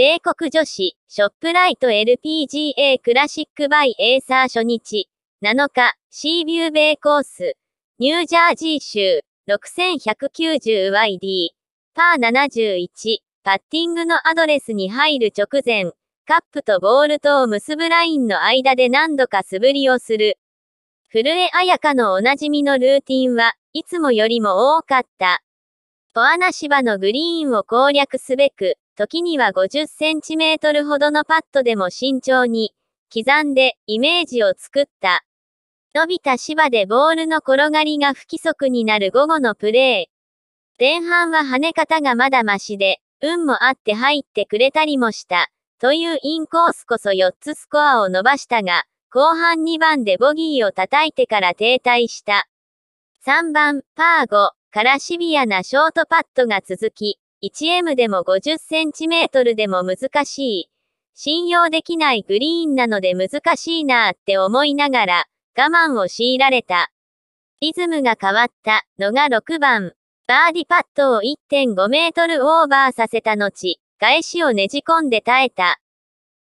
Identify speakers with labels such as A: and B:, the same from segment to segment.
A: 米国女子、ショップライト LPGA クラシックバイエーサー初日、7日、シービューベイコース、ニュージャージー州、6190YD、パー71、パッティングのアドレスに入る直前、カップとボールとを結ぶラインの間で何度か素振りをする。古江彩香のおなじみのルーティンはいつもよりも多かった。ポアナ芝のグリーンを攻略すべく、時には 50cm ほどのパッドでも慎重に、刻んでイメージを作った。伸びた芝でボールの転がりが不規則になる午後のプレー。前半は跳ね方がまだましで、運もあって入ってくれたりもした。というインコースこそ4つスコアを伸ばしたが、後半2番でボギーを叩いてから停滞した。3番、パー5からシビアなショートパットが続き、1M でも 50cm でも難しい。信用できないグリーンなので難しいなーって思いながら、我慢を強いられた。リズムが変わったのが6番。バーディパットを1.5メートルオーバーさせた後、返しをねじ込んで耐えた。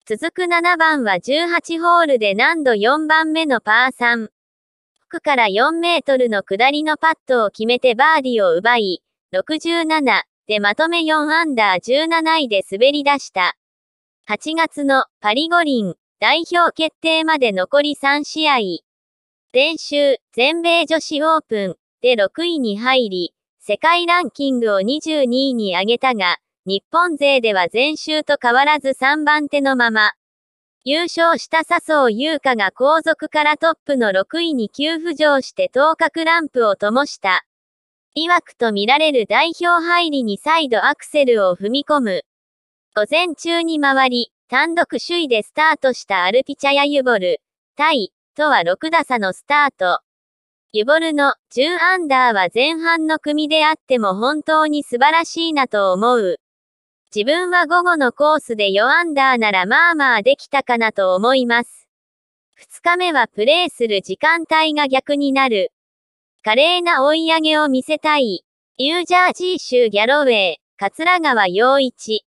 A: 続く7番は18ホールで難度4番目のパー3。奥から4メートルの下りのパットを決めてバーディを奪い、67、でまとめ4アンダー17位で滑り出した。8月のパリ五輪代表決定まで残り3試合。前週、全米女子オープンで6位に入り、世界ランキングを22位に上げたが、日本勢では前週と変わらず3番手のまま。優勝した笹生優香が後続からトップの6位に急浮上して頭角ランプを灯した。曰くと見られる代表入りに再度アクセルを踏み込む。午前中に回り、単独首位でスタートしたアルピチャやユボル、タイ、とは6打差のスタート。ユボルの10アンダーは前半の組であっても本当に素晴らしいなと思う。自分は午後のコースで4アンダーならまあまあできたかなと思います。2日目はプレーする時間帯が逆になる。華麗な追い上げを見せたい。ユージャージー州ギャロウェイ、桂川陽一。